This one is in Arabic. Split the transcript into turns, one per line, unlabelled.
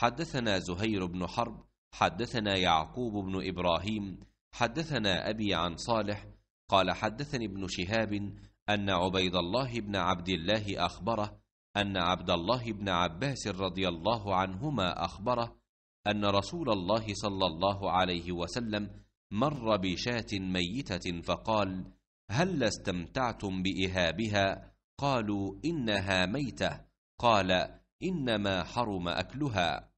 حدثنا زهير بن حرب
حدثنا يعقوب بن إبراهيم حدثنا أبي عن صالح قال حدثني ابن شهاب أن عبيد الله بن عبد الله أخبره أن عبد الله بن عباس رضي الله عنهما أخبره أن رسول الله صلى الله عليه وسلم مر بشاة ميتة فقال هل استمتعتم بإهابها؟ قالوا إنها ميتة
قال إنما حرم أكلها